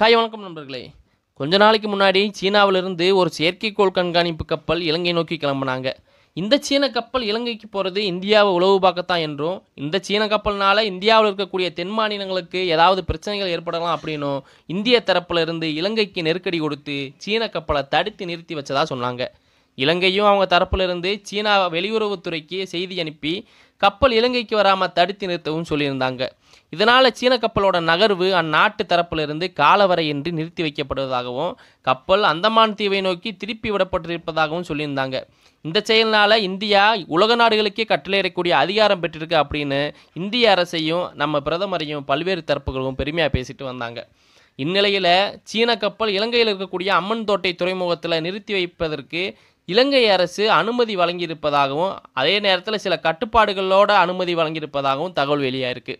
hi வணக்கம் நண்பர்களே கொஞ்ச நாளைக்கு முன்னாடி சீனாவிலிருந்து ஒரு செயற்கைக்கோள் கண்காணிப்பு கப்பல் இலங்கை நோக்கி கிளம்புனாங்க இந்த சீன கப்பல் இலங்கைக்கு போகிறது இந்தியாவை உளவு பார்க்கத்தான் என்றும் இந்த சீன கப்பல்னால் இந்தியாவில் இருக்கக்கூடிய தென் மாநிலங்களுக்கு ஏதாவது பிரச்சனைகள் ஏற்படலாம் அப்படின்னும் இந்திய தரப்பில் இருந்து இலங்கைக்கு நெருக்கடி கொடுத்து சீன கப்பலை தடுத்து நிறுத்தி வச்சதாக சொன்னாங்க இலங்கையும் அவங்க தரப்பிலிருந்து சீனா வெளியுறவுத்துறைக்கு செய்தி அனுப்பி கப்பல் இலங்கைக்கு வராமல் தடுத்து நிறுத்தவும் சொல்லியிருந்தாங்க இதனால் சீன கப்பலோட நகர்வு அந்நாட்டு தரப்பிலிருந்து காலவரையின்றி நிறுத்தி வைக்கப்படுவதாகவும் கப்பல் அந்தமான் தீவை நோக்கி திருப்பி விடப்பட்டிருப்பதாகவும் சொல்லியிருந்தாங்க இந்த செயலினால் இந்தியா உலக நாடுகளுக்கே கட்டளையிடக்கூடிய அதிகாரம் பெற்றிருக்கு அப்படின்னு இந்திய அரசையும் நம்ம பிரதமரையும் பல்வேறு தரப்புகளும் பெருமையாக பேசிட்டு வந்தாங்க இந்நிலையில் சீன கப்பல் இலங்கையில் இருக்கக்கூடிய அம்மன் தோட்டை துறைமுகத்தில் நிறுத்தி வைப்பதற்கு இலங்கை அரசு அனுமதி வழங்கியிருப்பதாகவும் அதே நேரத்தில் சில கட்டுப்பாடுகளோட அனுமதி வழங்கியிருப்பதாகவும் தகவல் வெளியாயிருக்கு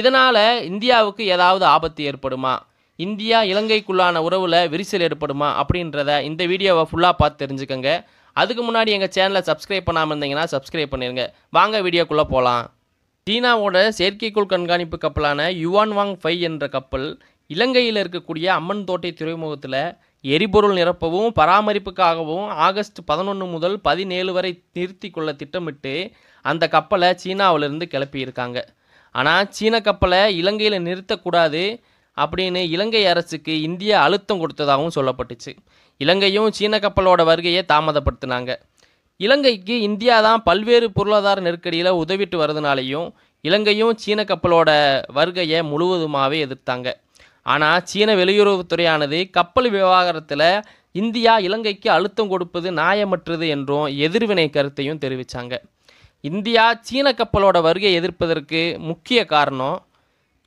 இதனால் இந்தியாவுக்கு ஏதாவது ஆபத்து ஏற்படுமா இந்தியா இலங்கைக்குள்ளான உறவில் விரிசல் ஏற்படுமா அப்படின்றத இந்த வீடியோவை ஃபுல்லாக பார்த்து தெரிஞ்சுக்கோங்க அதுக்கு முன்னாடி எங்கள் சேனலை சப்ஸ்கிரைப் பண்ணாமல் இருந்தீங்கன்னா சப்ஸ்கிரைப் பண்ணிடுங்க வாங்க வீடியோக்குள்ளே போகலாம் சீனாவோட செயற்கைக்கோள் கண்காணிப்பு கப்பலான யுவான் வாங் ஃபை என்ற கப்பல் இலங்கையில் இருக்கக்கூடிய அம்மன் தோட்டை துறைமுகத்தில் எரிபொருள் நிரப்பவும் பராமரிப்புக்காகவும் ஆகஸ்ட் பதினொன்று முதல் பதினேழு வரை நிறுத்தி கொள்ள திட்டமிட்டு அந்த கப்பலை சீனாவிலிருந்து கிளப்பியிருக்காங்க ஆனால் சீன கப்பலை இலங்கையில் நிறுத்தக்கூடாது அப்படின்னு இலங்கை அரசுக்கு இந்தியா அழுத்தம் கொடுத்ததாகவும் சொல்லப்பட்டுச்சு இலங்கையும் சீன கப்பலோட வருகையை தாமதப்படுத்தினாங்க இலங்கைக்கு இந்தியா தான் பல்வேறு பொருளாதார நெருக்கடியில் உதவிட்டு வரதுனாலையும் இலங்கையும் சீன கப்பலோட வருகையை முழுவதுமாகவே எதிர்த்தாங்க ஆனால் சீன வெளியுறவுத்துறையானது கப்பல் விவகாரத்தில் இந்தியா இலங்கைக்கு அழுத்தம் கொடுப்பது நியாயமற்றது என்றும் எதிர்வினை கருத்தையும் தெரிவித்தாங்க இந்தியா சீன கப்பலோட வருகையை எதிர்ப்பதற்கு முக்கிய காரணம்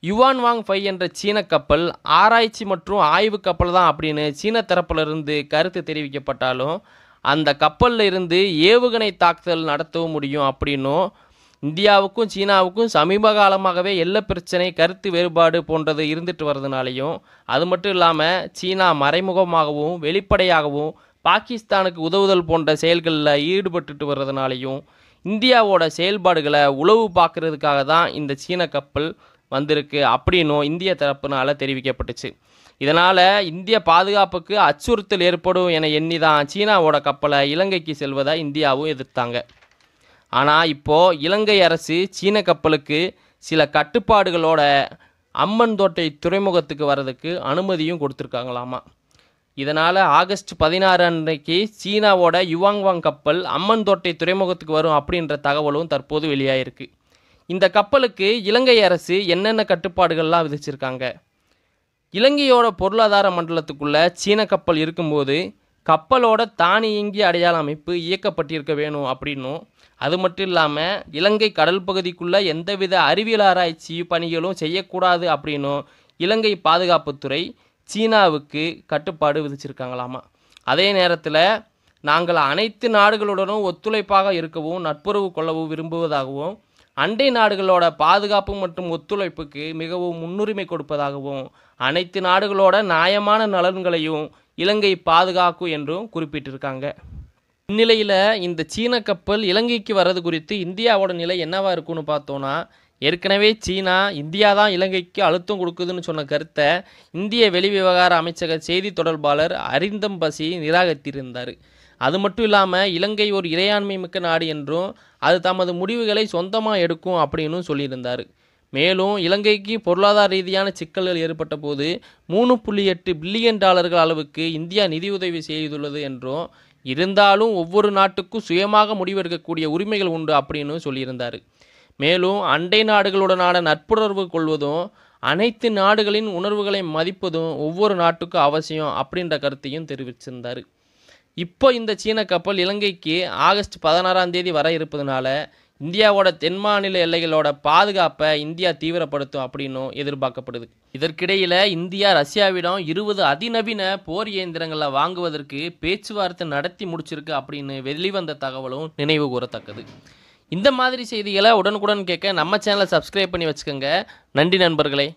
யுவான் வாங் ஃபை என்ற சீன கப்பல் ஆராய்ச்சி மற்றும் ஆய்வு கப்பல் தான் அப்படின்னு சீன தரப்பிலிருந்து கருத்து தெரிவிக்கப்பட்டாலும் அந்த கப்பலில் இருந்து ஏவுகணை தாக்குதல் நடத்தவும் முடியும் அப்படின்னும் இந்தியாவுக்கும் சீனாவுக்கும் சமீப காலமாகவே எல்லை பிரச்சனை கருத்து வேறுபாடு போன்றது இருந்துட்டு வர்றதுனாலையும் அது மட்டும் இல்லாமல் சீனா மறைமுகமாகவும் வெளிப்படையாகவும் பாகிஸ்தானுக்கு உதவுதல் போன்ற செயல்களில் ஈடுபட்டுட்டு வர்றதுனாலையும் இந்தியாவோட செயல்பாடுகளை உளவு பார்க்குறதுக்காக தான் இந்த சீன கப்பல் வந்திருக்கு அப்படின்னும் இந்திய தரப்புனால் தெரிவிக்கப்பட்டுச்சு இதனால் இந்திய பாதுகாப்புக்கு அச்சுறுத்தல் ஏற்படும் என எண்ணி தான் சீனாவோட கப்பலை இலங்கைக்கு செல்வதை இந்தியாவும் எதிர்த்தாங்க ஆனால் இப்போது இலங்கை அரசு சீன கப்பலுக்கு சில கட்டுப்பாடுகளோட தோட்டை துறைமுகத்துக்கு வர்றதுக்கு அனுமதியும் கொடுத்துருக்காங்களாமா இதனால் ஆகஸ்ட் பதினாறு அன்றைக்கு சீனாவோட யுவாங்வாங் கப்பல் அம்மன் தோட்டை துறைமுகத்துக்கு வரும் அப்படின்ற தகவலும் தற்போது வெளியாகிருக்கு இந்த கப்பலுக்கு இலங்கை அரசு என்னென்ன கட்டுப்பாடுகள்லாம் விதிச்சிருக்காங்க இலங்கையோட பொருளாதார மண்டலத்துக்குள்ளே சீன கப்பல் இருக்கும்போது கப்பலோட தானியங்கி அடையாள அமைப்பு இயக்கப்பட்டிருக்க வேணும் அப்படின்னும் அது மட்டும் இல்லாமல் இலங்கை கடல் பகுதிக்குள்ளே எந்தவித அறிவியல் ஆராய்ச்சி பணிகளும் செய்யக்கூடாது அப்படின்னும் இலங்கை பாதுகாப்புத்துறை சீனாவுக்கு கட்டுப்பாடு விதிச்சிருக்காங்களாமா அதே நேரத்தில் நாங்கள் அனைத்து நாடுகளுடனும் ஒத்துழைப்பாக இருக்கவும் நட்புறவு கொள்ளவும் விரும்புவதாகவும் அண்டை நாடுகளோட பாதுகாப்பு மற்றும் ஒத்துழைப்புக்கு மிகவும் முன்னுரிமை கொடுப்பதாகவும் அனைத்து நாடுகளோட நியாயமான நலன்களையும் இலங்கை பாதுகாக்கும் என்றும் குறிப்பிட்டிருக்காங்க இந்நிலையில் இந்த சீன கப்பல் இலங்கைக்கு வர்றது குறித்து இந்தியாவோட நிலை என்னவாக இருக்கும்னு பார்த்தோன்னா ஏற்கனவே சீனா இந்தியா தான் இலங்கைக்கு அழுத்தம் கொடுக்குதுன்னு சொன்ன கருத்தை இந்திய வெளிவிவகார அமைச்சக செய்தி தொடர்பாளர் அரிந்தம் பசி நிராகரித்திருந்தார் அது மட்டும் இல்லாமல் இலங்கை ஒரு இறையாண்மை மிக்க நாடு என்றும் அது தமது முடிவுகளை சொந்தமாக எடுக்கும் அப்படின்னு சொல்லியிருந்தார் மேலும் இலங்கைக்கு பொருளாதார ரீதியான சிக்கல்கள் ஏற்பட்ட போது மூணு புள்ளி எட்டு பில்லியன் டாலர்கள் அளவுக்கு இந்தியா நிதியுதவி செய்துள்ளது என்றும் இருந்தாலும் ஒவ்வொரு நாட்டுக்கும் சுயமாக முடிவெடுக்கக்கூடிய உரிமைகள் உண்டு அப்படின்னு சொல்லியிருந்தார் மேலும் அண்டை நாடுகளுடனான நட்புணர்வு கொள்வதும் அனைத்து நாடுகளின் உணர்வுகளை மதிப்பதும் ஒவ்வொரு நாட்டுக்கும் அவசியம் அப்படின்ற கருத்தையும் தெரிவிச்சிருந்தார் இப்போ இந்த சீன கப்பல் இலங்கைக்கு ஆகஸ்ட் பதினாறாம் தேதி வர இருப்பதுனால இந்தியாவோட மாநில எல்லைகளோட பாதுகாப்பை இந்தியா தீவிரப்படுத்தும் அப்படின்னும் எதிர்பார்க்கப்படுது இதற்கிடையில் இந்தியா ரஷ்யாவிடம் இருபது அதிநவீன போர் இயந்திரங்களை வாங்குவதற்கு பேச்சுவார்த்தை நடத்தி முடிச்சிருக்கு அப்படின்னு வெளிவந்த தகவலும் நினைவு கூறத்தக்கது இந்த மாதிரி செய்திகளை உடனுக்குடன் கேட்க நம்ம சேனலை சப்ஸ்கிரைப் பண்ணி வச்சுக்கோங்க நன்றி நண்பர்களே